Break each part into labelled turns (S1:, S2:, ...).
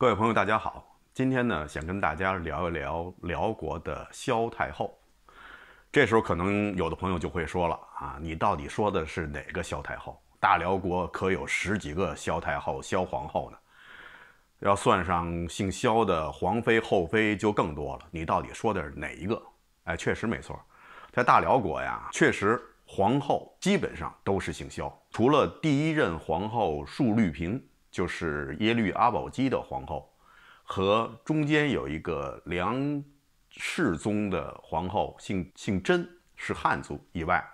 S1: 各位朋友，大家好。今天呢，想跟大家聊一聊辽国的萧太后。这时候，可能有的朋友就会说了啊，你到底说的是哪个萧太后？大辽国可有十几个萧太后、萧皇后呢？要算上姓萧的皇妃、后妃就更多了。你到底说的是哪一个？哎，确实没错，在大辽国呀，确实皇后基本上都是姓萧，除了第一任皇后述律嫔就是耶律阿保机的皇后，和中间有一个梁氏宗的皇后，姓姓甄，是汉族以外，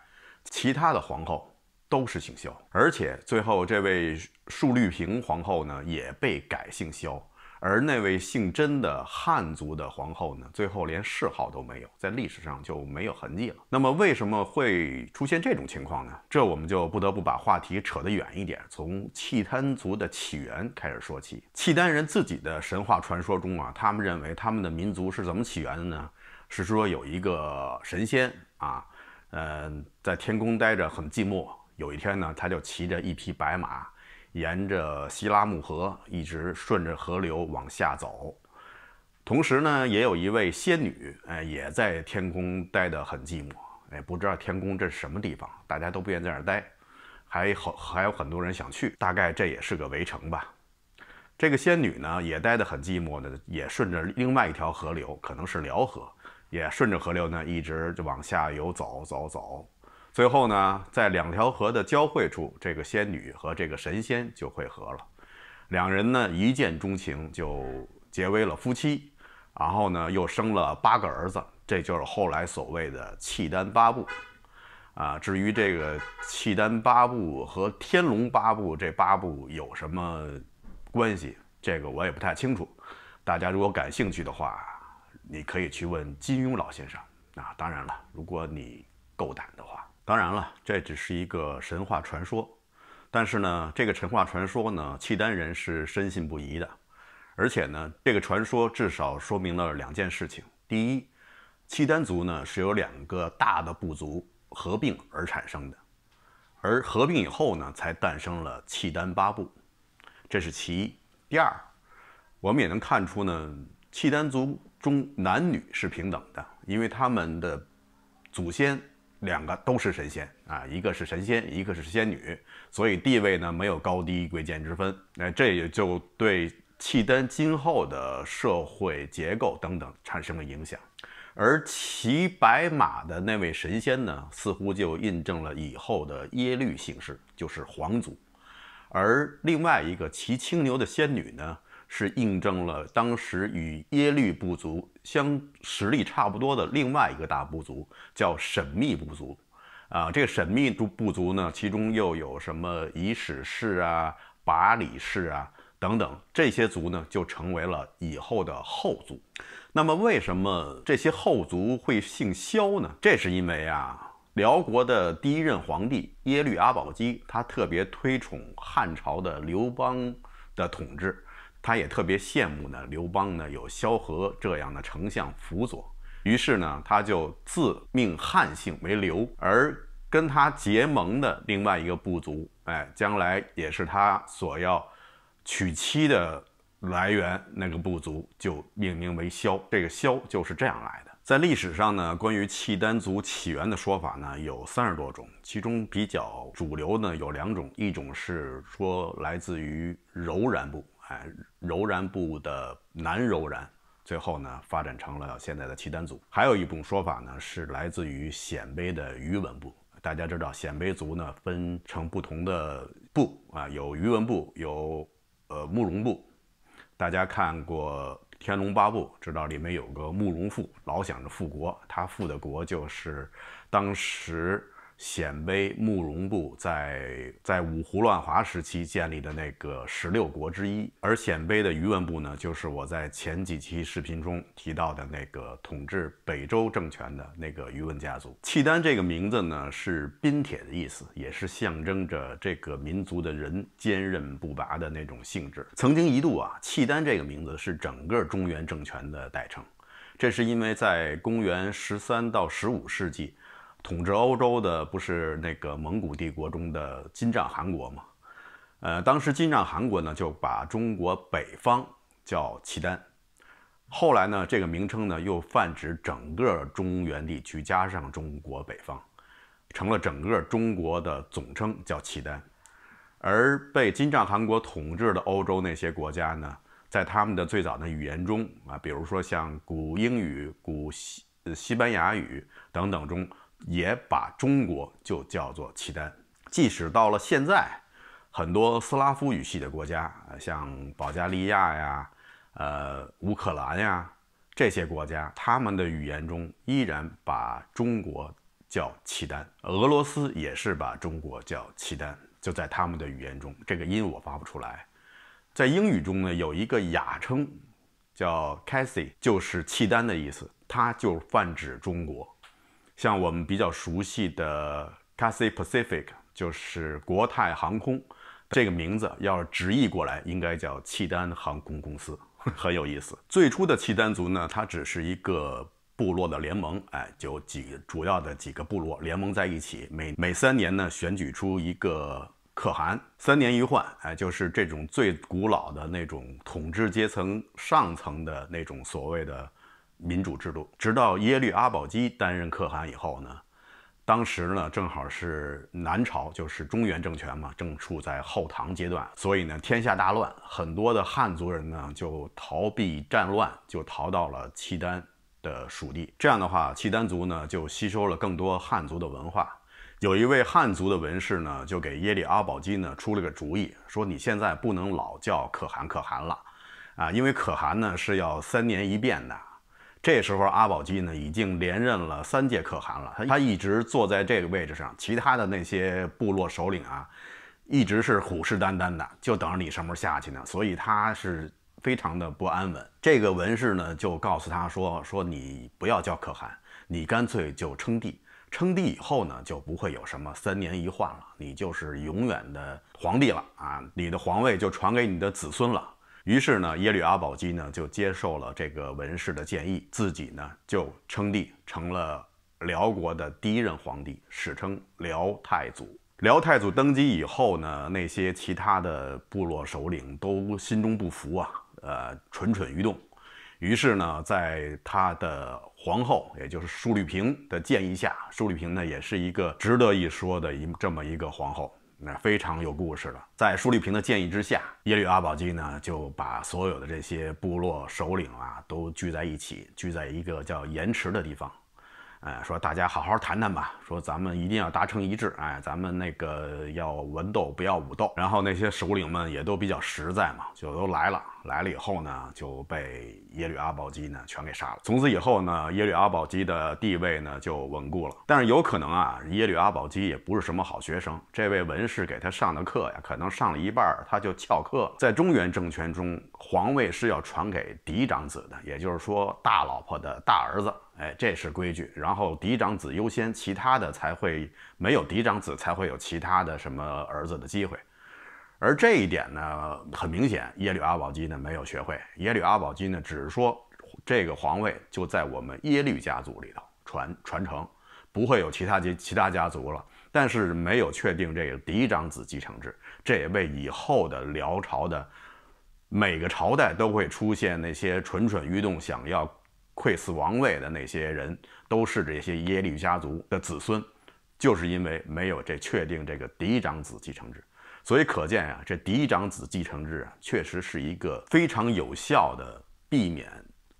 S1: 其他的皇后都是姓萧，而且最后这位述律平皇后呢，也被改姓萧。而那位姓甄的汉族的皇后呢，最后连谥号都没有，在历史上就没有痕迹了。那么为什么会出现这种情况呢？这我们就不得不把话题扯得远一点，从契丹族的起源开始说起。契丹人自己的神话传说中啊，他们认为他们的民族是怎么起源的呢？是说有一个神仙啊，嗯，在天宫待着很寂寞，有一天呢，他就骑着一匹白马。沿着西拉木河一直顺着河流往下走，同时呢，也有一位仙女，哎，也在天宫待得很寂寞，哎，不知道天宫这是什么地方，大家都不愿在那儿待，还好还有很多人想去，大概这也是个围城吧。这个仙女呢，也待得很寂寞的，也顺着另外一条河流，可能是辽河，也顺着河流呢，一直就往下游走走走。最后呢，在两条河的交汇处，这个仙女和这个神仙就会合了，两人呢一见钟情，就结为了夫妻，然后呢又生了八个儿子，这就是后来所谓的契丹八部。啊，至于这个契丹八部和天龙八部这八部有什么关系，这个我也不太清楚。大家如果感兴趣的话，你可以去问金庸老先生。啊，当然了，如果你够胆的话。当然了，这只是一个神话传说，但是呢，这个神话传说呢，契丹人是深信不疑的，而且呢，这个传说至少说明了两件事情：第一，契丹族呢是由两个大的部族合并而产生的，而合并以后呢，才诞生了契丹八部，这是其一；第二，我们也能看出呢，契丹族中男女是平等的，因为他们的祖先。两个都是神仙啊，一个是神仙，一个是仙女，所以地位呢没有高低贵贱之分。那这也就对契丹今后的社会结构等等产生了影响。而骑白马的那位神仙呢，似乎就印证了以后的耶律姓氏就是皇族，而另外一个骑青牛的仙女呢？是印证了当时与耶律部族相实力差不多的另外一个大部族，叫沈密部族，啊，这个沈密部部族呢，其中又有什么以史氏啊、拔里氏啊等等这些族呢，就成为了以后的后族。那么，为什么这些后族会姓萧呢？这是因为啊，辽国的第一任皇帝耶律阿保机，他特别推崇汉朝的刘邦的统治。他也特别羡慕呢，刘邦呢有萧何这样的丞相辅佐，于是呢他就自命汉姓为刘，而跟他结盟的另外一个部族，哎，将来也是他所要娶妻的来源，那个部族就命名为萧，这个萧就是这样来的。在历史上呢，关于契丹族起源的说法呢有三十多种，其中比较主流呢有两种，一种是说来自于柔然部。哎，柔然部的南柔然，最后呢发展成了现在的契丹族。还有一种说法呢，是来自于鲜卑的鱼文部。大家知道，鲜卑族呢分成不同的部啊，有鱼文部，有呃慕容部。大家看过《天龙八部》，知道里面有个慕容复，老想着复国，他复的国就是当时。鲜卑慕容部在在五胡乱华时期建立的那个十六国之一，而鲜卑的宇文部呢，就是我在前几期视频中提到的那个统治北周政权的那个宇文家族。契丹这个名字呢，是宾铁的意思，也是象征着这个民族的人坚韧不拔的那种性质。曾经一度啊，契丹这个名字是整个中原政权的代称，这是因为在公元十三到十五世纪。统治欧洲的不是那个蒙古帝国中的金帐汗国吗？呃，当时金帐汗国呢就把中国北方叫契丹，后来呢这个名称呢又泛指整个中原地区加上中国北方，成了整个中国的总称叫契丹。而被金帐汗国统治的欧洲那些国家呢，在他们的最早的语言中啊，比如说像古英语、古西西班牙语等等中。也把中国就叫做契丹，即使到了现在，很多斯拉夫语系的国家，像保加利亚呀、呃乌克兰呀这些国家，他们的语言中依然把中国叫契丹。俄罗斯也是把中国叫契丹，就在他们的语言中，这个音我发不出来。在英语中呢，有一个雅称叫 c a i e 就是契丹的意思，它就泛指中国。像我们比较熟悉的 c a s i Pacific，就是国泰航空，这个名字要是直译过来应该叫契丹航空公司，很有意思。最初的契丹族呢，它只是一个部落的联盟，哎，就几主要的几个部落联盟在一起，每每三年呢选举出一个可汗，三年一换，哎，就是这种最古老的那种统治阶层上层的那种所谓的。民主制度，直到耶律阿保机担任可汗以后呢，当时呢正好是南朝，就是中原政权嘛，正处在后唐阶段，所以呢天下大乱，很多的汉族人呢就逃避战乱，就逃到了契丹的属地。这样的话，契丹族呢就吸收了更多汉族的文化。有一位汉族的文士呢，就给耶律阿保机呢出了个主意，说你现在不能老叫可汗可汗了啊，因为可汗呢是要三年一变的。这时候，阿保机呢已经连任了三届可汗了，他他一直坐在这个位置上，其他的那些部落首领啊，一直是虎视眈眈的，就等着你什么时候下去呢？所以他是非常的不安稳。这个文士呢就告诉他说：“说你不要叫可汗，你干脆就称帝。称帝以后呢，就不会有什么三年一换了，你就是永远的皇帝了啊！你的皇位就传给你的子孙了。”于是呢，耶律阿保机呢就接受了这个文士的建议，自己呢就称帝，成了辽国的第一任皇帝，史称辽太祖。辽太祖登基以后呢，那些其他的部落首领都心中不服啊，呃，蠢蠢欲动。于是呢，在他的皇后也就是淑吕平的建议下，淑吕平呢也是一个值得一说的一这么一个皇后。那非常有故事了。在舒立平的建议之下，耶律阿保机呢就把所有的这些部落首领啊都聚在一起，聚在一个叫盐池的地方。哎，说大家好好谈谈吧。说咱们一定要达成一致。哎，咱们那个要文斗不要武斗。然后那些首领们也都比较实在嘛，就都来了。来了以后呢，就被耶律阿保机呢全给杀了。从此以后呢，耶律阿保机的地位呢就稳固了。但是有可能啊，耶律阿保机也不是什么好学生。这位文士给他上的课呀，可能上了一半他就翘课。在中原政权中，皇位是要传给嫡长子的，也就是说大老婆的大儿子。哎，这是规矩。然后嫡长子优先，其他的才会没有嫡长子，才会有其他的什么儿子的机会。而这一点呢，很明显，耶律阿保机呢没有学会。耶律阿保机呢，只是说这个皇位就在我们耶律家族里头传传承，不会有其他家其他家族了。但是没有确定这个嫡长子继承制，这也为以后的辽朝的每个朝代都会出现那些蠢蠢欲动想要。窥伺王位的那些人都是这些耶律家族的子孙，就是因为没有这确定这个嫡长子继承制，所以可见啊，这嫡长子继承制啊，确实是一个非常有效的避免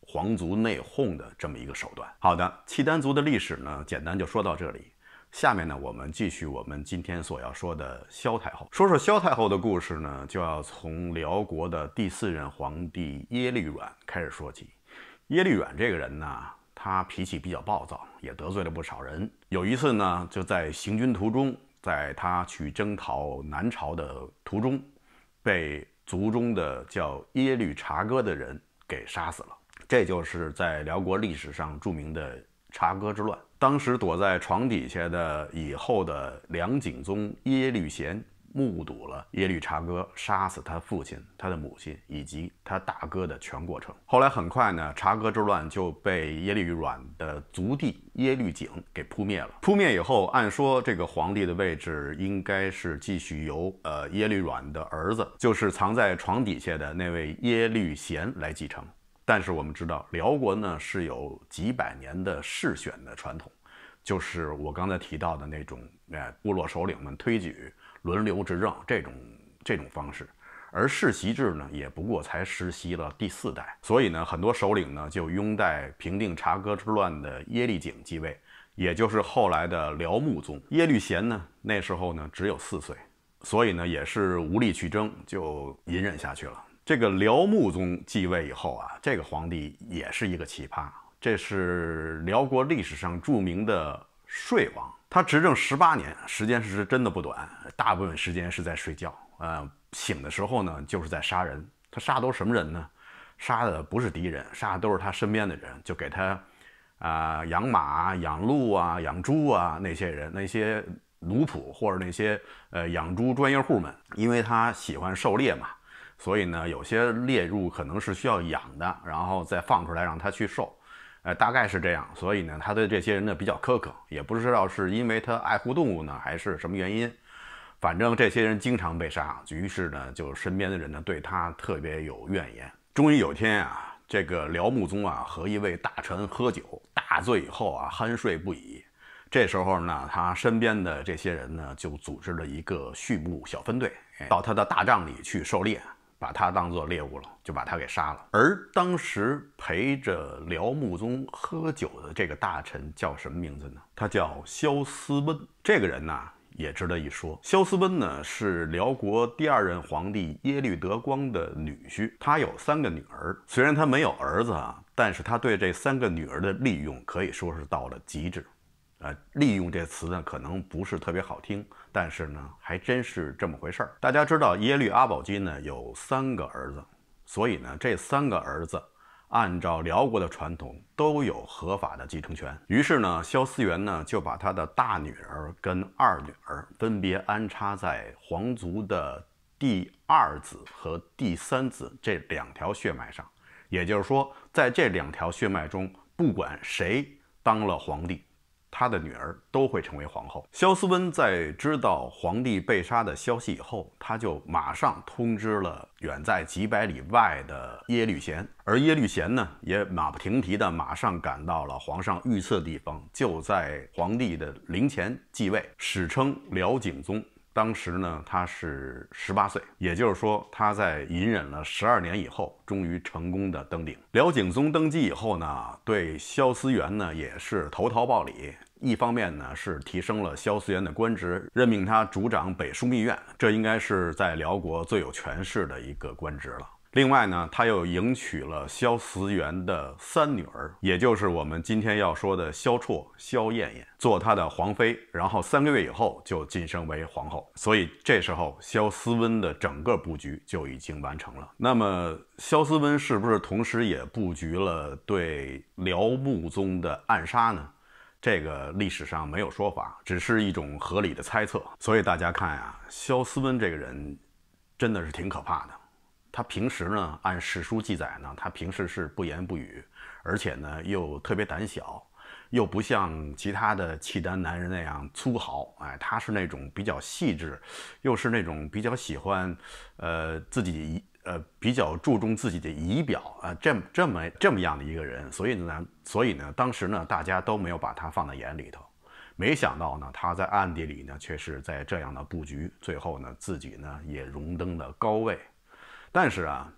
S1: 皇族内讧的这么一个手段。好的，契丹族的历史呢，简单就说到这里，下面呢，我们继续我们今天所要说的萧太后。说说萧太后的故事呢，就要从辽国的第四任皇帝耶律阮开始说起。耶律阮这个人呢，他脾气比较暴躁，也得罪了不少人。有一次呢，就在行军途中，在他去征讨南朝的途中，被族中的叫耶律察哥的人给杀死了。这就是在辽国历史上著名的察哥之乱。当时躲在床底下的以后的梁景宗耶律贤。目睹了耶律察哥杀死他父亲、他的母亲以及他大哥的全过程。后来很快呢，察哥之乱就被耶律阮的族弟耶律景给扑灭了。扑灭以后，按说这个皇帝的位置应该是继续由呃耶律阮的儿子，就是藏在床底下的那位耶律贤来继承。但是我们知道，辽国呢是有几百年的世选的传统，就是我刚才提到的那种，哎，部落首领们推举。轮流执政这种这种方式，而世袭制呢，也不过才实习了第四代，所以呢，很多首领呢就拥戴平定察哥之乱的耶律璟继位，也就是后来的辽穆宗耶律贤呢，那时候呢只有四岁，所以呢也是无力去争，就隐忍下去了。这个辽穆宗继位以后啊，这个皇帝也是一个奇葩，这是辽国历史上著名的。睡王，他执政十八年，时间是真的不短。大部分时间是在睡觉，呃，醒的时候呢，就是在杀人。他杀都什么人呢？杀的不是敌人，杀的都是他身边的人，就给他啊养马、养鹿啊、养猪啊那些人、那些奴仆或者那些呃养猪专业户们，因为他喜欢狩猎嘛，所以呢，有些猎物可能是需要养的，然后再放出来让他去狩。呃，大概是这样，所以呢，他对这些人呢比较苛刻，也不知道是因为他爱护动物呢，还是什么原因。反正这些人经常被杀，于是呢，就身边的人呢对他特别有怨言。终于有天啊，这个辽穆宗啊和一位大臣喝酒，大醉以后啊酣睡不已。这时候呢，他身边的这些人呢就组织了一个畜牧小分队，哎，到他的大帐里去狩猎。把他当做猎物了，就把他给杀了。而当时陪着辽穆宗喝酒的这个大臣叫什么名字呢？他叫萧思温。这个人呢，也值得一说。萧思温呢，是辽国第二任皇帝耶律德光的女婿。他有三个女儿，虽然他没有儿子啊，但是他对这三个女儿的利用可以说是到了极致。呃，利用这词呢，可能不是特别好听。但是呢，还真是这么回事儿。大家知道耶律阿保机呢有三个儿子，所以呢，这三个儿子按照辽国的传统都有合法的继承权。于是呢，萧思源呢就把他的大女儿跟二女儿分别安插在皇族的第二子和第三子这两条血脉上。也就是说，在这两条血脉中，不管谁当了皇帝。他的女儿都会成为皇后。萧思温在知道皇帝被杀的消息以后，他就马上通知了远在几百里外的耶律贤，而耶律贤呢，也马不停蹄地马上赶到了皇上遇刺地方，就在皇帝的灵前继位，史称辽景宗。当时呢，他是十八岁，也就是说，他在隐忍了十二年以后，终于成功的登顶。辽景宗登基以后呢，对萧思源呢，也是投桃报李。一方面呢是提升了萧思源的官职，任命他主掌北枢密院，这应该是在辽国最有权势的一个官职了。另外呢，他又迎娶了萧思源的三女儿，也就是我们今天要说的萧绰、萧燕燕，做他的皇妃。然后三个月以后就晋升为皇后。所以这时候萧思温的整个布局就已经完成了。那么萧思温是不是同时也布局了对辽穆宗的暗杀呢？这个历史上没有说法，只是一种合理的猜测。所以大家看啊，肖斯温这个人，真的是挺可怕的。他平时呢，按史书记载呢，他平时是不言不语，而且呢又特别胆小，又不像其他的契丹男人那样粗豪。哎，他是那种比较细致，又是那种比较喜欢，呃，自己。呃，比较注重自己的仪表啊，这么这么这么样的一个人，所以呢，所以呢，当时呢，大家都没有把他放在眼里头，没想到呢，他在暗地里呢，却是在这样的布局，最后呢，自己呢也荣登了高位。但是啊，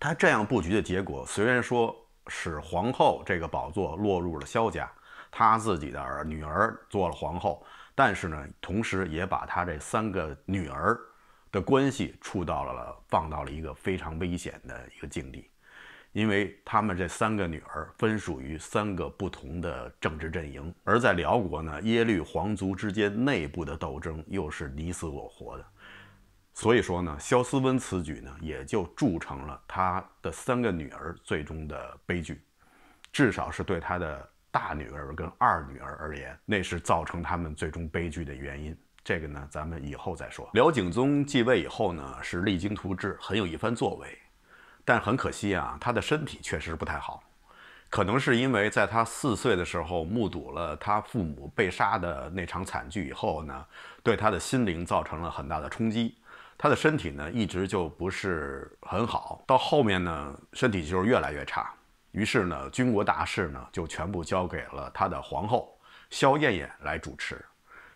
S1: 他这样布局的结果，虽然说使皇后这个宝座落入了萧家，他自己的儿女儿做了皇后，但是呢，同时也把他这三个女儿。的关系触到了放到了一个非常危险的一个境地，因为他们这三个女儿分属于三个不同的政治阵营，而在辽国呢，耶律皇族之间内部的斗争又是你死我活的，所以说呢，萧思温此举呢，也就铸成了他的三个女儿最终的悲剧，至少是对他的大女儿跟二女儿而言，那是造成他们最终悲剧的原因。这个呢，咱们以后再说。辽景宗继位以后呢，是励精图治，很有一番作为，但很可惜啊，他的身体确实不太好，可能是因为在他四岁的时候目睹了他父母被杀的那场惨剧以后呢，对他的心灵造成了很大的冲击，他的身体呢一直就不是很好，到后面呢身体就是越来越差，于是呢军国大事呢就全部交给了他的皇后萧燕燕来主持。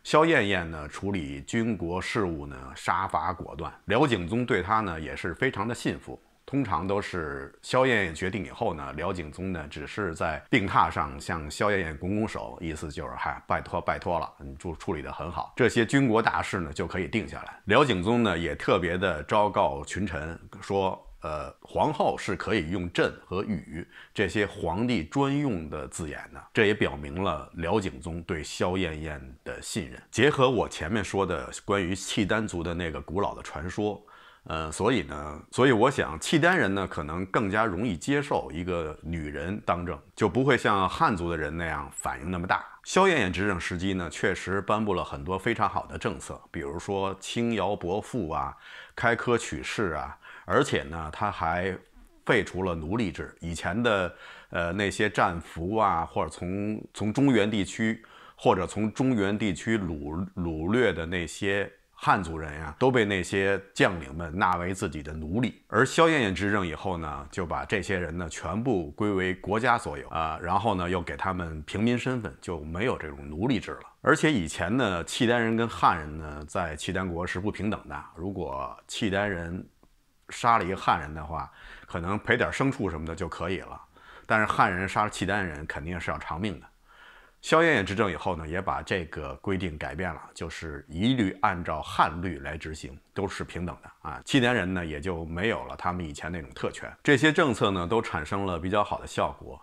S1: 萧燕燕呢，处理军国事务呢，杀伐果断。辽景宗对她呢，也是非常的信服。通常都是萧燕燕决定以后呢，辽景宗呢，只是在病榻上向萧燕燕拱拱手，意思就是嗨，拜托，拜托了，你处处理得很好，这些军国大事呢，就可以定下来。辽景宗呢，也特别的昭告群臣说。呃，皇后是可以用“朕”和“宇”这些皇帝专用的字眼的，这也表明了辽景宗对萧燕燕的信任。结合我前面说的关于契丹族的那个古老的传说，呃，所以呢，所以我想，契丹人呢可能更加容易接受一个女人当政，就不会像汉族的人那样反应那么大。萧燕燕执政时期呢，确实颁布了很多非常好的政策，比如说轻徭薄赋啊，开科取士啊。而且呢，他还废除了奴隶制。以前的呃那些战俘啊，或者从从中原地区或者从中原地区掳掳掠的那些汉族人呀，都被那些将领们纳为自己的奴隶。而萧燕燕执政以后呢，就把这些人呢全部归为国家所有啊，然后呢又给他们平民身份，就没有这种奴隶制了。而且以前呢，契丹人跟汉人呢，在契丹国是不平等的。如果契丹人杀了一个汉人的话，可能赔点牲畜什么的就可以了。但是汉人杀契丹人，肯定是要偿命的。萧燕燕执政以后呢，也把这个规定改变了，就是一律按照汉律来执行，都是平等的啊。契丹人呢，也就没有了他们以前那种特权。这些政策呢，都产生了比较好的效果。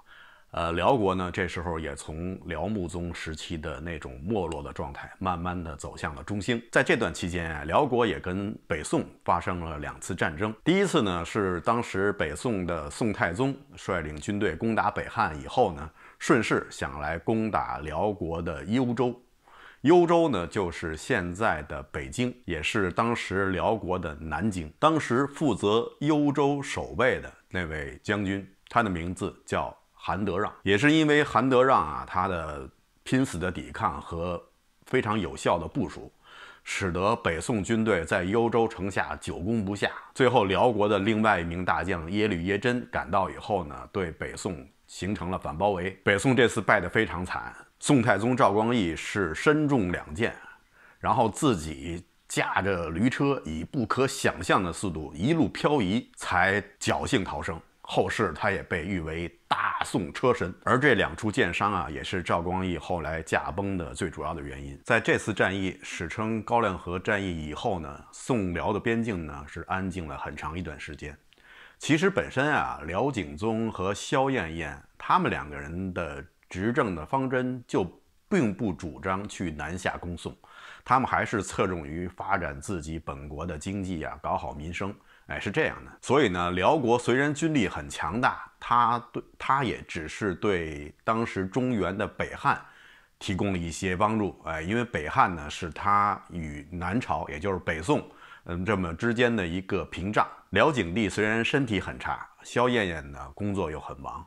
S1: 呃，辽国呢，这时候也从辽穆宗时期的那种没落的状态，慢慢的走向了中兴。在这段期间啊，辽国也跟北宋发生了两次战争。第一次呢，是当时北宋的宋太宗率领军队攻打北汉以后呢，顺势想来攻打辽国的幽州。幽州呢，就是现在的北京，也是当时辽国的南京。当时负责幽州守备的那位将军，他的名字叫。韩德让也是因为韩德让啊，他的拼死的抵抗和非常有效的部署，使得北宋军队在幽州城下久攻不下。最后，辽国的另外一名大将耶律耶真赶到以后呢，对北宋形成了反包围。北宋这次败得非常惨，宋太宗赵光义是身中两箭，然后自己驾着驴车，以不可想象的速度一路漂移，才侥幸逃生。后世他也被誉为大宋车神，而这两处箭伤啊，也是赵光义后来驾崩的最主要的原因。在这次战役，史称高亮河战役以后呢，宋辽的边境呢是安静了很长一段时间。其实本身啊，辽景宗和萧燕燕他们两个人的执政的方针就并不主张去南下攻宋，他们还是侧重于发展自己本国的经济啊，搞好民生。哎，是这样的，所以呢，辽国虽然军力很强大，他对他也只是对当时中原的北汉提供了一些帮助。哎，因为北汉呢是他与南朝，也就是北宋，嗯，这么之间的一个屏障。辽景帝虽然身体很差，萧燕燕呢工作又很忙，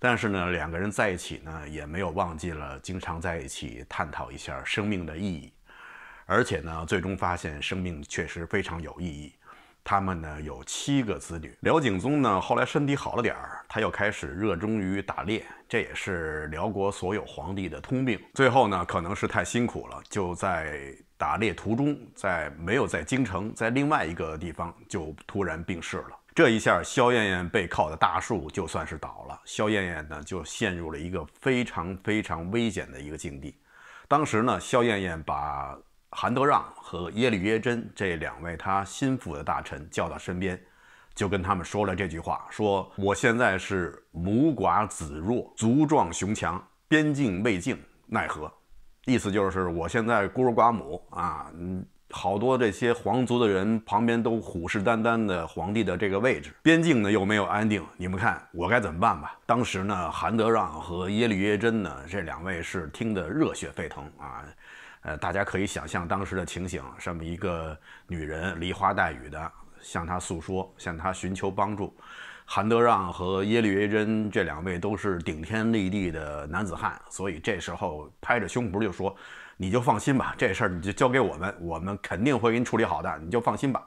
S1: 但是呢，两个人在一起呢也没有忘记了经常在一起探讨一下生命的意义，而且呢，最终发现生命确实非常有意义。他们呢有七个子女。辽景宗呢后来身体好了点儿，他又开始热衷于打猎，这也是辽国所有皇帝的通病。最后呢可能是太辛苦了，就在打猎途中，在没有在京城，在另外一个地方就突然病逝了。这一下，萧燕燕背靠的大树就算是倒了，萧燕燕呢就陷入了一个非常非常危险的一个境地。当时呢，萧燕燕把。韩德让和耶律耶真这两位他心腹的大臣叫到身边，就跟他们说了这句话：“说我现在是母寡子弱，族壮雄强，边境未靖，奈何？”意思就是我现在孤儿寡母啊，好多这些皇族的人旁边都虎视眈眈的，皇帝的这个位置，边境呢又没有安定，你们看我该怎么办吧。当时呢，韩德让和耶律耶真呢，这两位是听得热血沸腾啊。呃，大家可以想象当时的情形：，这么一个女人，梨花带雨的向他诉说，向他寻求帮助。韩德让和耶律维真这两位都是顶天立地的男子汉，所以这时候拍着胸脯就说：“你就放心吧，这事儿你就交给我们，我们肯定会给你处理好的，你就放心吧。”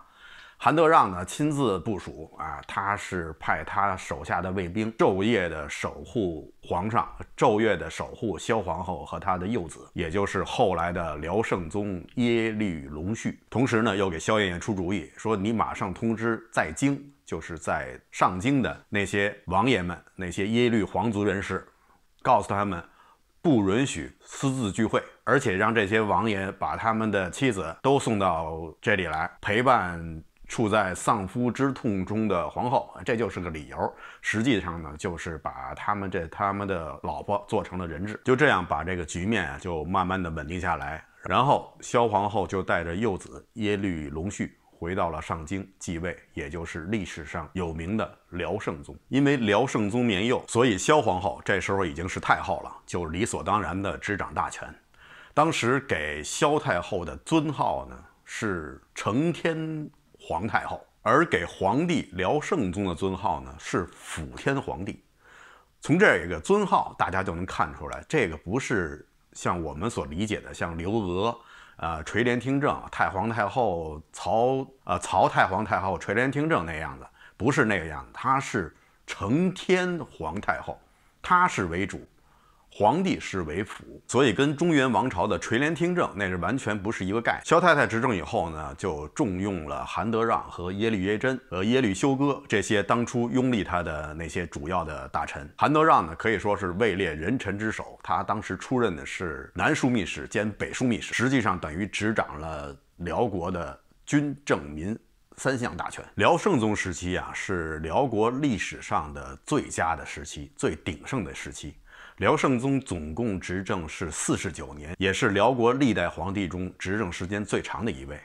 S1: 韩德让呢，亲自部署啊，他是派他手下的卫兵昼夜的守护皇上，昼夜的守护萧皇后和他的幼子，也就是后来的辽圣宗耶律隆绪。同时呢，又给萧燕燕出主意，说你马上通知在京，就是在上京的那些王爷们，那些耶律皇族人士，告诉他们不允许私自聚会，而且让这些王爷把他们的妻子都送到这里来陪伴。处在丧夫之痛中的皇后，这就是个理由。实际上呢，就是把他们这他们的老婆做成了人质，就这样把这个局面啊就慢慢的稳定下来。然后萧皇后就带着幼子耶律隆绪回到了上京继位，也就是历史上有名的辽圣宗。因为辽圣宗年幼，所以萧皇后这时候已经是太后了，就理所当然的执掌大权。当时给萧太后的尊号呢是承天。皇太后，而给皇帝辽圣宗的尊号呢是辅天皇帝。从这一个尊号，大家就能看出来，这个不是像我们所理解的，像刘娥，呃垂帘听政，太皇太后曹，呃曹太皇太后垂帘听政那样的，不是那个样，子，她是承天皇太后，她是为主。皇帝是为辅，所以跟中原王朝的垂帘听政那是完全不是一个概念。萧太太执政以后呢，就重用了韩德让和耶律耶真和耶律休哥这些当初拥立他的那些主要的大臣。韩德让呢可以说是位列人臣之首，他当时出任的是南枢密使兼北枢密使，实际上等于执掌了辽国的军政民三项大权。辽圣宗时期啊，是辽国历史上的最佳的时期，最鼎盛的时期。辽圣宗总共执政是四十九年，也是辽国历代皇帝中执政时间最长的一位。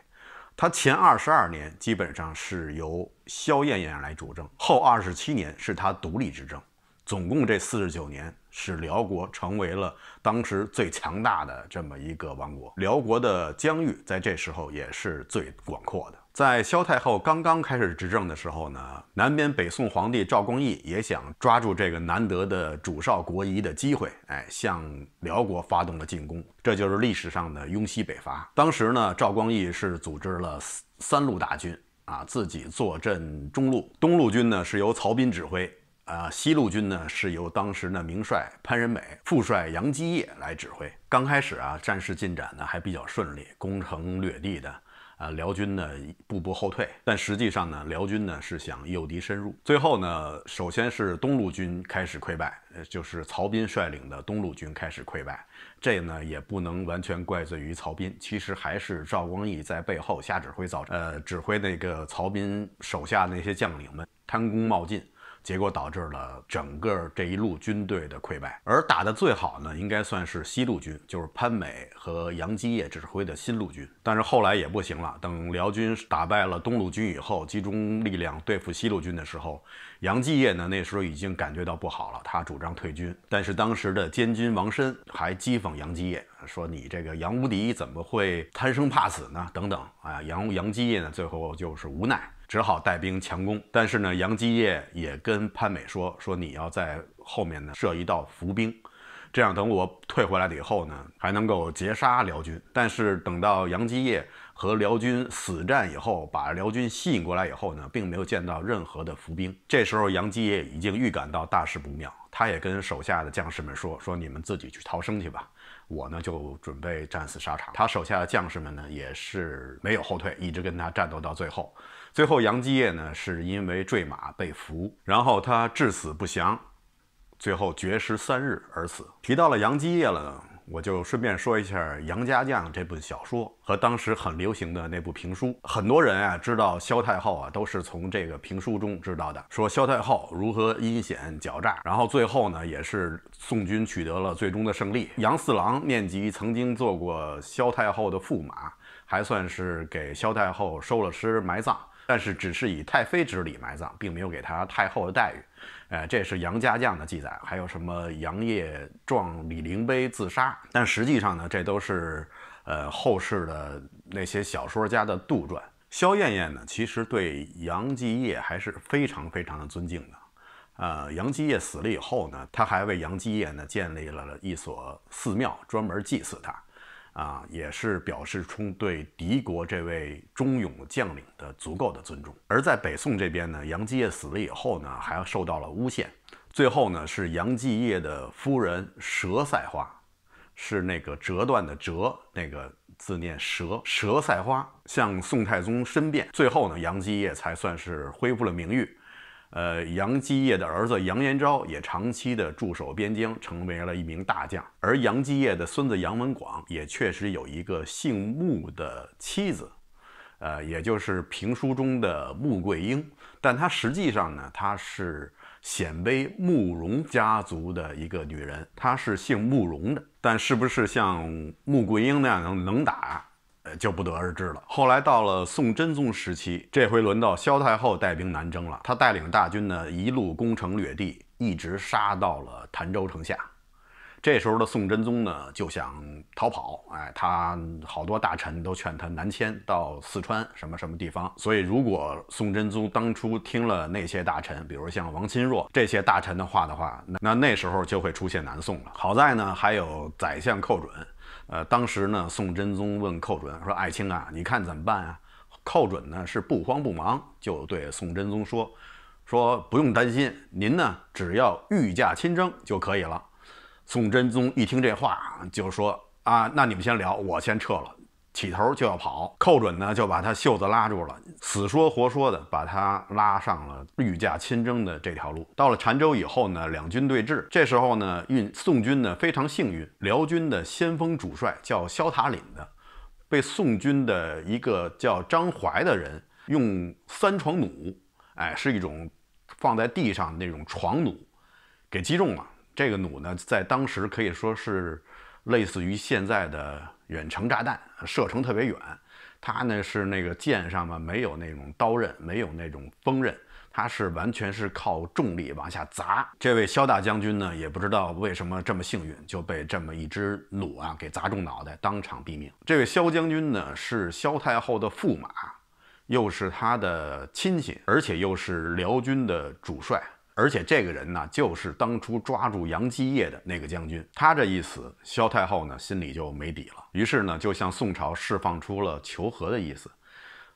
S1: 他前二十二年基本上是由萧燕燕来主政，后二十七年是他独立执政。总共这四十九年，使辽国成为了当时最强大的这么一个王国。辽国的疆域在这时候也是最广阔的。在萧太后刚刚开始执政的时候呢，南边北宋皇帝赵光义也想抓住这个难得的主少国疑的机会，哎，向辽国发动了进攻，这就是历史上的雍西北伐。当时呢，赵光义是组织了三三路大军啊，自己坐镇中路，东路军呢是由曹彬指挥啊，西路军呢是由当时的名帅潘仁美副帅杨基业来指挥。刚开始啊，战事进展呢还比较顺利，攻城略地的。啊，辽军呢步步后退，但实际上呢，辽军呢是想诱敌深入。最后呢，首先是东路军开始溃败，就是曹彬率领的东路军开始溃败。这呢也不能完全怪罪于曹彬，其实还是赵光义在背后瞎指挥造，呃，指挥那个曹彬手下那些将领们贪功冒进。结果导致了整个这一路军队的溃败，而打得最好呢，应该算是西路军，就是潘美和杨继业指挥的新路军。但是后来也不行了，等辽军打败了东路军以后，集中力量对付西路军的时候，杨继业呢，那时候已经感觉到不好了，他主张退军。但是当时的监军王申还讥讽杨继业说：“你这个杨无敌怎么会贪生怕死呢？”等等啊，杨杨继业呢，最后就是无奈。只好带兵强攻，但是呢，杨基业也跟潘美说：“说你要在后面呢设一道伏兵，这样等我退回来了以后呢，还能够截杀辽军。”但是等到杨基业和辽军死战以后，把辽军吸引过来以后呢，并没有见到任何的伏兵。这时候，杨基业已经预感到大事不妙，他也跟手下的将士们说：“说你们自己去逃生去吧，我呢就准备战死沙场。”他手下的将士们呢也是没有后退，一直跟他战斗到最后。最后，杨继业呢是因为坠马被俘，然后他至死不降，最后绝食三日而死。提到了杨继业了，呢，我就顺便说一下《杨家将》这本小说和当时很流行的那部评书。很多人啊知道萧太后啊，都是从这个评书中知道的，说萧太后如何阴险狡诈，然后最后呢也是宋军取得了最终的胜利。杨四郎念及曾经做过萧太后的驸马，还算是给萧太后收了尸埋葬。但是只是以太妃之礼埋葬，并没有给他太后的待遇。呃，这是杨家将的记载。还有什么杨业撞李陵碑自杀？但实际上呢，这都是呃后世的那些小说家的杜撰。萧燕燕呢，其实对杨继业还是非常非常的尊敬的。呃，杨继业死了以后呢，他还为杨继业呢建立了一所寺庙，专门祭祀他。啊，也是表示出对敌国这位忠勇将领的足够的尊重。而在北宋这边呢，杨继业死了以后呢，还受到了诬陷，最后呢是杨继业的夫人佘赛花，是那个折断的折，那个字念佘佘赛花，向宋太宗申辩，最后呢杨继业才算是恢复了名誉。呃，杨继业的儿子杨延昭也长期的驻守边疆，成为了一名大将。而杨继业的孙子杨文广也确实有一个姓穆的妻子，呃，也就是评书中的穆桂英。但他实际上呢，她是鲜卑慕容家族的一个女人，她是姓慕容的。但是不是像穆桂英那样能能打？就不得而知了。后来到了宋真宗时期，这回轮到萧太后带兵南征了。她带领大军呢，一路攻城略地，一直杀到了潭州城下。这时候的宋真宗呢，就想逃跑。哎，他好多大臣都劝他南迁到四川什么什么地方。所以，如果宋真宗当初听了那些大臣，比如像王钦若这些大臣的话的话，那那那时候就会出现南宋了。好在呢，还有宰相寇准。呃，当时呢，宋真宗问寇准说：“爱卿啊，你看怎么办啊？”寇准呢是不慌不忙就对宋真宗说：“说不用担心，您呢只要御驾亲征就可以了。”宋真宗一听这话，就说：“啊，那你们先聊，我先撤了。”起头就要跑，寇准呢就把他袖子拉住了，死说活说的，把他拉上了御驾亲征的这条路。到了澶州以后呢，两军对峙。这时候呢，运宋军呢非常幸运，辽军的先锋主帅叫萧塔凛的，被宋军的一个叫张怀的人用三床弩，哎，是一种放在地上那种床弩，给击中了。这个弩呢，在当时可以说是类似于现在的远程炸弹，射程特别远。它呢是那个箭上面没有那种刀刃，没有那种锋刃，它是完全是靠重力往下砸。这位萧大将军呢，也不知道为什么这么幸运，就被这么一只弩啊给砸中脑袋，当场毙命。这位萧将军呢，是萧太后的驸马，又是他的亲戚，而且又是辽军的主帅。而且这个人呢，就是当初抓住杨继业的那个将军。他这一死，萧太后呢心里就没底了。于是呢，就向宋朝释放出了求和的意思。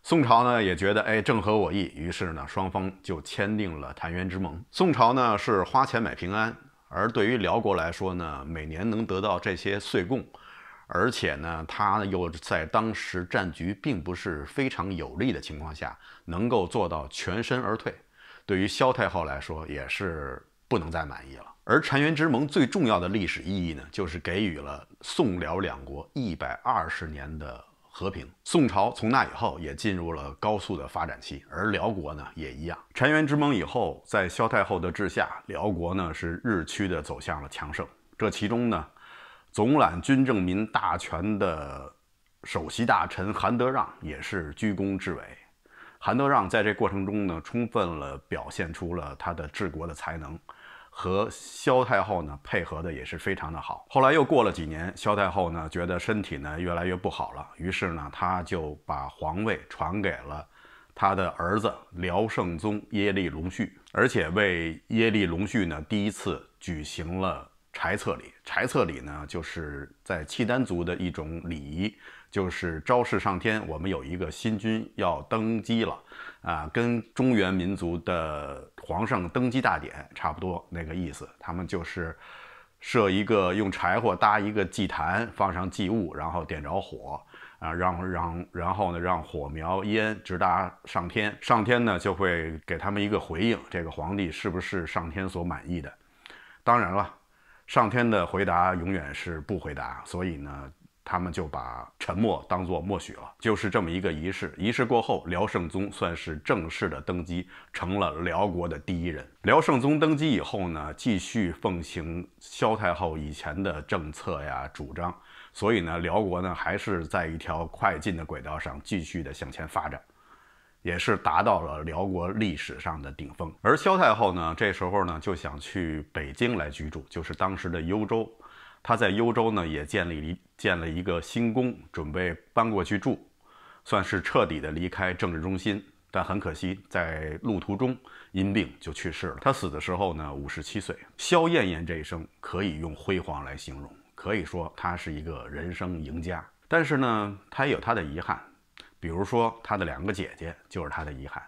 S1: 宋朝呢也觉得，哎，正合我意。于是呢，双方就签订了澶渊之盟。宋朝呢是花钱买平安，而对于辽国来说呢，每年能得到这些岁贡，而且呢，他又在当时战局并不是非常有利的情况下，能够做到全身而退。对于萧太后来说，也是不能再满意了。而澶渊之盟最重要的历史意义呢，就是给予了宋辽两国一百二十年的和平。宋朝从那以后也进入了高速的发展期，而辽国呢也一样。澶渊之盟以后，在萧太后的治下，辽国呢是日趋的走向了强盛。这其中呢，总揽军政民大权的首席大臣韩德让也是居功至伟。韩德让在这过程中呢，充分了表现出了他的治国的才能，和萧太后呢配合的也是非常的好。后来又过了几年，萧太后呢觉得身体呢越来越不好了，于是呢，他就把皇位传给了他的儿子辽圣宗耶律隆绪，而且为耶律隆绪呢第一次举行了。柴册礼，柴册礼呢，就是在契丹族的一种礼仪，就是昭示上天，我们有一个新君要登基了，啊，跟中原民族的皇上登基大典差不多那个意思。他们就是设一个用柴火搭一个祭坛，放上祭物，然后点着火，啊，让让然后呢，让火苗烟直达上天，上天呢就会给他们一个回应，这个皇帝是不是上天所满意的？当然了。上天的回答永远是不回答，所以呢，他们就把沉默当作默许了，就是这么一个仪式。仪式过后，辽圣宗算是正式的登基，成了辽国的第一人。辽圣宗登基以后呢，继续奉行萧太后以前的政策呀、主张，所以呢，辽国呢还是在一条快进的轨道上继续的向前发展。也是达到了辽国历史上的顶峰。而萧太后呢，这时候呢就想去北京来居住，就是当时的幽州。她在幽州呢也建立建了一个新宫，准备搬过去住，算是彻底的离开政治中心。但很可惜，在路途中因病就去世了。她死的时候呢，五十七岁。萧燕燕这一生可以用辉煌来形容，可以说她是一个人生赢家。但是呢，她也有她的遗憾。比如说，他的两个姐姐就是他的遗憾。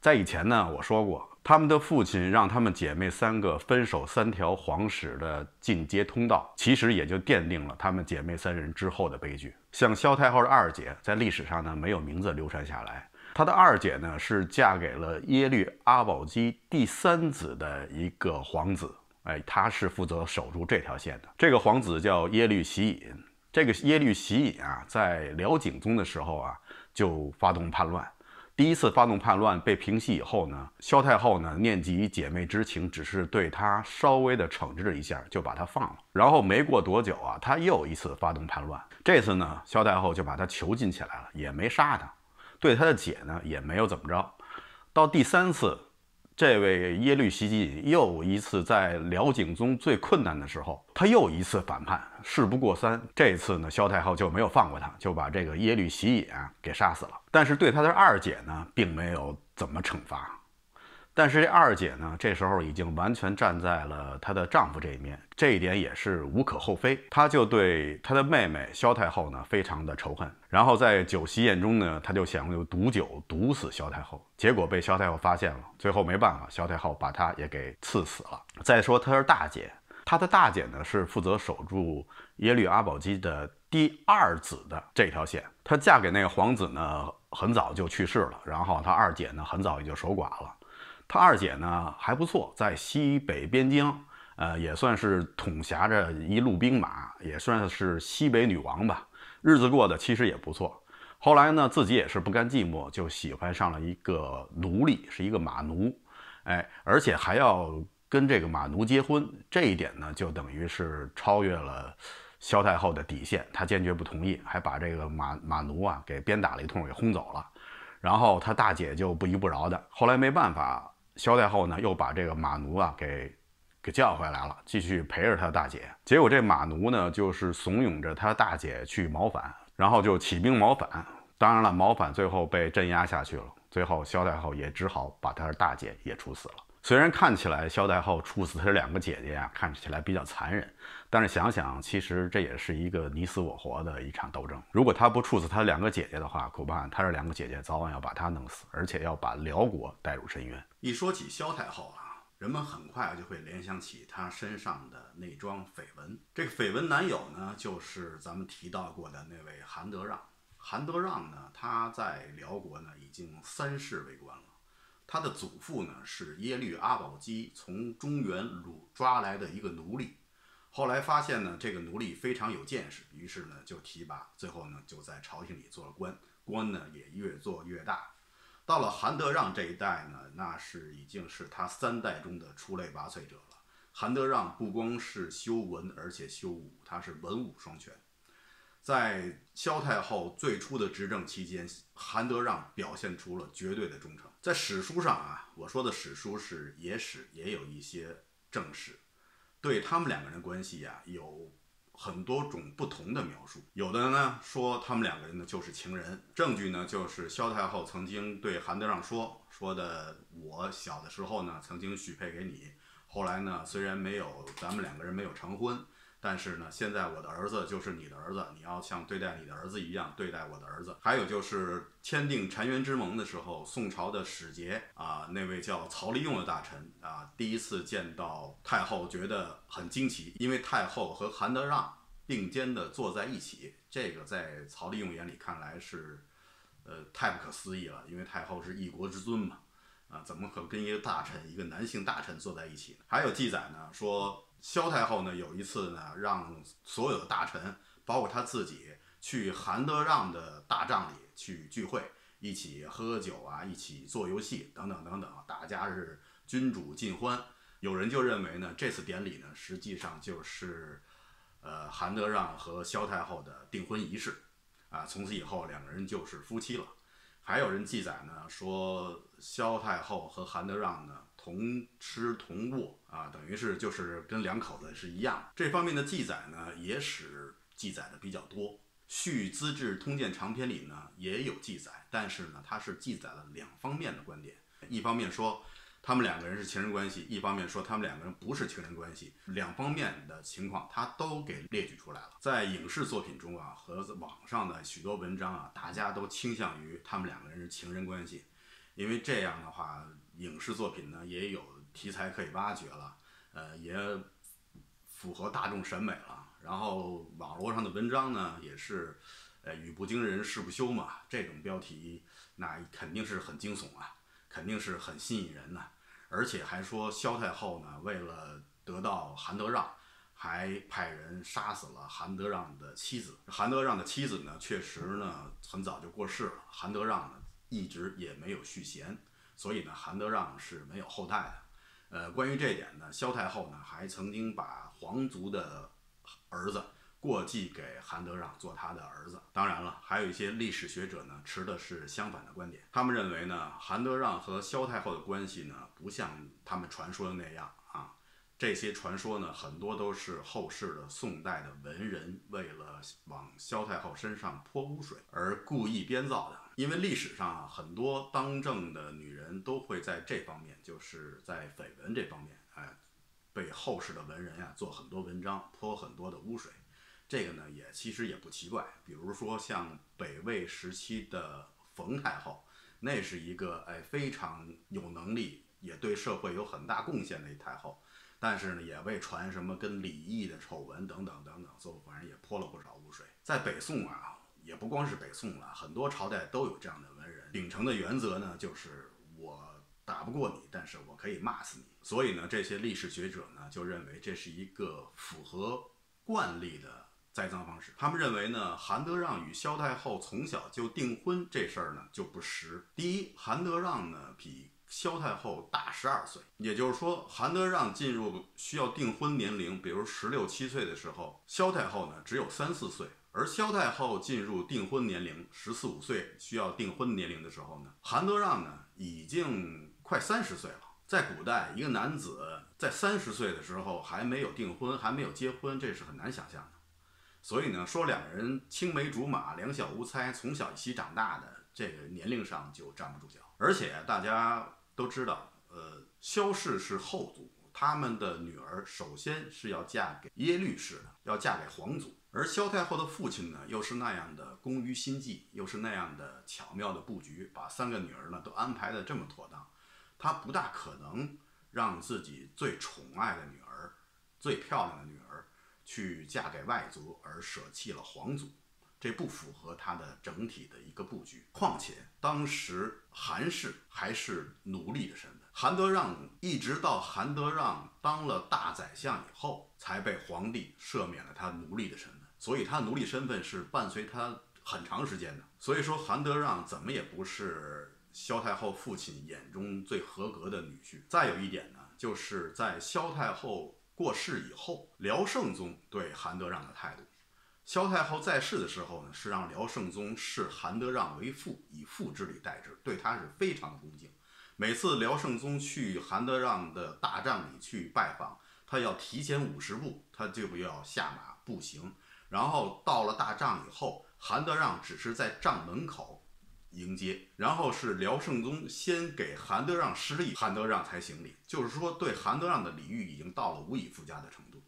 S1: 在以前呢，我说过，他们的父亲让他们姐妹三个分手三条皇室的进阶通道，其实也就奠定了他们姐妹三人之后的悲剧。像萧太后的二姐，在历史上呢没有名字流传下来。她的二姐呢是嫁给了耶律阿保机第三子的一个皇子，哎，她是负责守住这条线的。这个皇子叫耶律喜隐。这个耶律喜隐啊，在辽景宗的时候啊。就发动叛乱，第一次发动叛乱被平息以后呢，萧太后呢念及姐妹之情，只是对她稍微的惩治了一下，就把她放了。然后没过多久啊，她又一次发动叛乱，这次呢，萧太后就把她囚禁起来了，也没杀她，对她的姐呢也没有怎么着。到第三次。这位耶律西金又一次在辽景宗最困难的时候，他又一次反叛。事不过三，这次呢，萧太后就没有放过他，就把这个耶律习隐给杀死了。但是对他的二姐呢，并没有怎么惩罚。但是这二姐呢，这时候已经完全站在了她的丈夫这一面，这一点也是无可厚非。她就对她的妹妹萧太后呢非常的仇恨，然后在酒席宴中呢，她就想用毒酒毒死萧太后，结果被萧太后发现了，最后没办法，萧太后把她也给赐死了。再说她是大姐，她的大姐呢是负责守住耶律阿保机的第二子的这条线，她嫁给那个皇子呢很早就去世了，然后她二姐呢很早也就守寡了。他二姐呢还不错，在西北边疆，呃，也算是统辖着一路兵马，也算是西北女王吧，日子过得其实也不错。后来呢，自己也是不甘寂寞，就喜欢上了一个奴隶，是一个马奴，哎，而且还要跟这个马奴结婚，这一点呢，就等于是超越了萧太后的底线，她坚决不同意，还把这个马马奴啊给鞭打了一通，给轰走了。然后他大姐就不依不饶的，后来没办法。萧太后呢，又把这个马奴啊给，给叫回来了，继续陪着她大姐。结果这马奴呢，就是怂恿着她大姐去谋反，然后就起兵谋反。当然了，谋反最后被镇压下去了。最后萧太后也只好把她的大姐也处死了。虽然看起来萧太后处死她两个姐姐啊，看起来比较残忍。但是想想，其实这也是一个你死我活的一场斗争。如果他不处死他两个姐姐的话，恐怕他这两个姐姐早晚要把他弄死，而且要把辽国带入深渊。一说起萧太后啊，人们很快就会联想起她身上的那桩绯闻。这个绯闻男友呢，就是咱们提到过的那位韩德让。韩德让呢，他在辽国呢已经三世为官了。他的祖父呢是耶律阿保机从中原掳抓来的一个奴隶。后来发现呢，这个奴隶非常有见识，于是呢就提拔，最后呢就在朝廷里做了官，官呢也越做越大。到了韩德让这一代呢，那是已经是他三代中的出类拔萃者了。韩德让不光是修文，而且修武，他是文武双全。在萧太后最初的执政期间，韩德让表现出了绝对的忠诚。在史书上啊，我说的史书是野史，也有一些正史。对他们两个人关系呀，有很多种不同的描述。有的呢说他们两个人呢就是情人，证据呢就是萧太后曾经对韩德让说说的：“我小的时候呢曾经许配给你，后来呢虽然没有咱们两个人没有成婚。”但是呢，现在我的儿子就是你的儿子，你要像对待你的儿子一样对待我的儿子。还有就是签订澶渊之盟的时候，宋朝的使节啊，那位叫曹利用的大臣啊，第一次见到太后，觉得很惊奇，因为太后和韩德让并肩的坐在一起，这个在曹利用眼里看来是，呃，太不可思议了，因为太后是一国之尊嘛，啊，怎么可跟一个大臣，一个男性大臣坐在一起呢？还有记载呢，说。萧太后呢，有一次呢，让所有的大臣，包括她自己，去韩德让的大帐里去聚会，一起喝酒啊，一起做游戏，等等等等，大家是君主尽欢。有人就认为呢，这次典礼呢，实际上就是，呃，韩德让和萧太后的订婚仪式啊，从此以后两个人就是夫妻了。还有人记载呢，说萧太后和韩德让呢，同吃同卧。啊，等于是就是跟两口子是一样，这方面的记载呢，野史记载的比较多，《续资治通鉴长篇》里呢也有记载，但是呢，它是记载了两方面的观点：一方面说他们两个人是情人关系，一方面说他们两个人不是情人关系。两方面的情况，他都给列举出来了。在影视作品中啊，和网上的许多文章啊，大家都倾向于他们两个人是情人关系，因为这样的话，影视作品呢也有。题材可以挖掘了，呃，也符合大众审美了。然后网络上的文章呢，也是，呃，语不惊人誓不休嘛。这种标题那肯定是很惊悚啊，肯定是很吸引人呐。而且还说萧太后呢，为了得到韩德让，还派人杀死了韩德让的妻子。韩德让的妻子呢，确实呢很早就过世了。韩德让呢一直也没有续弦，所以呢，韩德让是没有后代的。呃，关于这点呢，萧太后呢还曾经把皇族的儿子过继给韩德让做他的儿子。当然了，还有一些历史学者呢持的是相反的观点，他们认为呢，韩德让和萧太后的关系呢不像他们传说的那样啊。这些传说呢，很多都是后世的宋代的文人为了往萧太后身上泼污水而故意编造的。因为历史上啊，很多当政的女人都会在这方面，就是在绯闻这方面，哎，被后世的文人啊做很多文章，泼很多的污水。这个呢也其实也不奇怪。比如说像北魏时期的冯太后，那是一个哎非常有能力，也对社会有很大贡献的一太后，但是呢也为传什么跟李毅的丑闻等等等等，做反正也泼了不少污水。在北宋啊。也不光是北宋了，很多朝代都有这样的文人。秉承的原则呢，就是我打不过你，但是我可以骂死你。所以呢，这些历史学者呢，就认为这是一个符合惯例的栽赃方式。他们认为呢，韩德让与萧太后从小就订婚这事儿呢就不实。第一，韩德让呢比萧太后大十二岁，也就是说，韩德让进入需要订婚年龄，比如十六七岁的时候，萧太后呢只有三四岁。而萧太后进入订婚年龄，十四五岁需要订婚年龄的时候呢，韩德让呢已经快三十岁了。在古代，一个男子在三十岁的时候还没有订婚、还没有结婚，这是很难想象的。
S2: 所以呢，说
S1: 两人青梅竹马、两小无猜、从小一起长大的，这个年龄上就站不住脚。而且大家都知道，呃，萧氏是后族，他们的女儿首先是要嫁给耶律氏的，要嫁给皇族。而萧太后的父亲呢，又是那样的工于心计，又是那样的巧妙的布局，把三个女儿呢都安排的这么妥当，他不大可能让自己最宠爱的女儿、最漂亮的女儿去嫁给外族而舍弃了皇族，这不符合他的整体的一个布局。况且当时韩氏还是奴隶的身份，韩德让一直到韩德让当了大宰相以后，才被皇帝赦免了他奴隶的身份。所以，他奴隶身份是伴随他很长时间的。所以说，韩德让怎么也不是萧太后父亲眼中最合格的女婿。再有一点呢，就是在萧太后过世以后，辽圣宗对韩德让的态度。萧太后在世的时候呢，是让辽圣宗视韩德让为父，以父之礼待之，对他是非常恭敬。每次辽圣宗去韩德让的大帐里去拜访，他要提前五十步，他就要下马步行。然后到了大帐以后，韩德让只是在帐门口迎接，然后是辽圣宗先给韩德让施礼，韩德让才行礼，就是说对韩德让的礼遇已经到了无以复加的程度。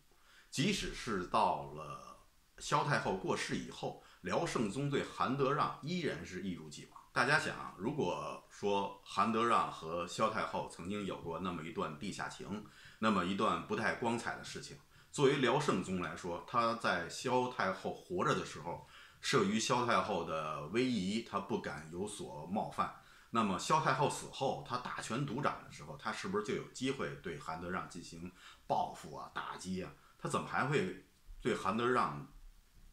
S1: 即使是到了萧太后过世以后，辽圣宗对韩德让依然是一如既往。大家想，如果说韩德让和萧太后曾经有过那么一段地下情，那么一段不太光彩的事情。作为辽圣宗来说，他在萧太后活着的时候，慑于萧太后的威仪，他不敢有所冒犯。那么萧太后死后，他大权独掌的时候，他是不是就有机会对韩德让进行报复啊、打击啊？他怎么还会对韩德让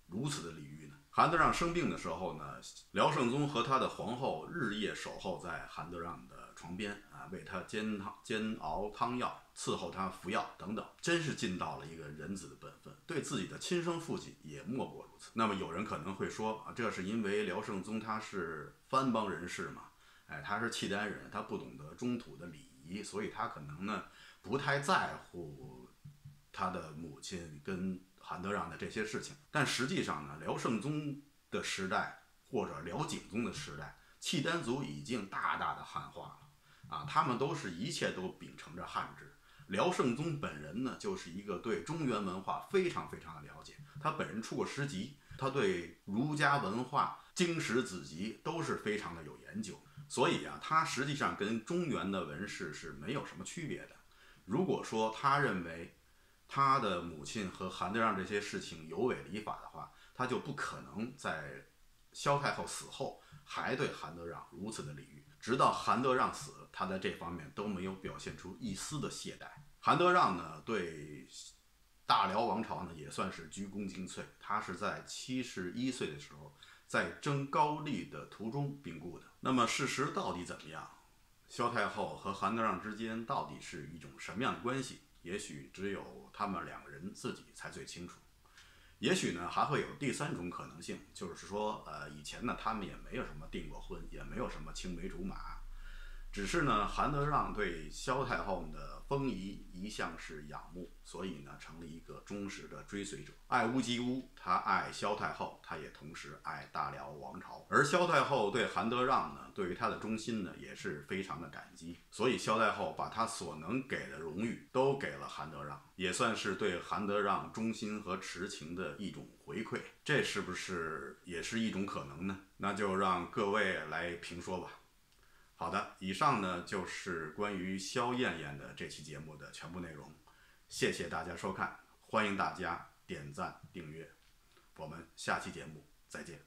S1: 如此的礼遇呢？韩德让生病的时候呢，辽圣宗和他的皇后日夜守候在韩德让的。床边啊，为他煎汤、煎熬汤药，伺候他服药等等，真是尽到了一个人子的本分。对自己的亲生父亲也莫过如此。那么有人可能会说啊，这是因为辽圣宗他是藩邦人士嘛，哎，他是契丹人，他不懂得中土的礼仪，所以他可能呢不太在乎他的母亲跟韩德让的这些事情。但实际上呢，辽圣宗的时代或者辽景宗的时代，契丹族已经大大的汉化了。啊，他们都是一切都秉承着汉制。辽圣宗本人呢，就是一个对中原文化非常非常的了解。他本人出过诗集，他对儒家文化、经史子集都是非常的有研究。所以啊，他实际上跟中原的文士是没有什么区别的。如果说他认为他的母亲和韩德让这些事情有违礼法的话，他就不可能在萧太后死后还对韩德让如此的礼遇，直到韩德让死了。他在这方面都没有表现出一丝的懈怠。韩德让呢，对大辽王朝呢也算是鞠躬尽瘁。他是在七十一岁的时候，在征高丽的途中病故的。那么事实到底怎么样？萧太后和韩德让之间到底是一种什么样的关系？也许只有他们两个人自己才最清楚。也许呢，还会有第三种可能性，就是说，呃，以前呢，他们也没有什么订过婚，也没有什么青梅竹马。只是呢，韩德让对萧太后的封仪一向是仰慕，所以呢，成了一个忠实的追随者。爱屋及乌，他爱萧太后，他也同时爱大辽王朝。而萧太后对韩德让呢，对于他的忠心呢，也是非常的感激。所以萧太后把他所能给的荣誉都给了韩德让，也算是对韩德让忠心和痴情的一种回馈。这是不是也是一种可能呢？那就让各位来评说吧。好的，以上呢就是关于肖艳艳的这期节目的全部内容，谢谢大家收看，欢迎大家点赞订阅，我们下期节目再见。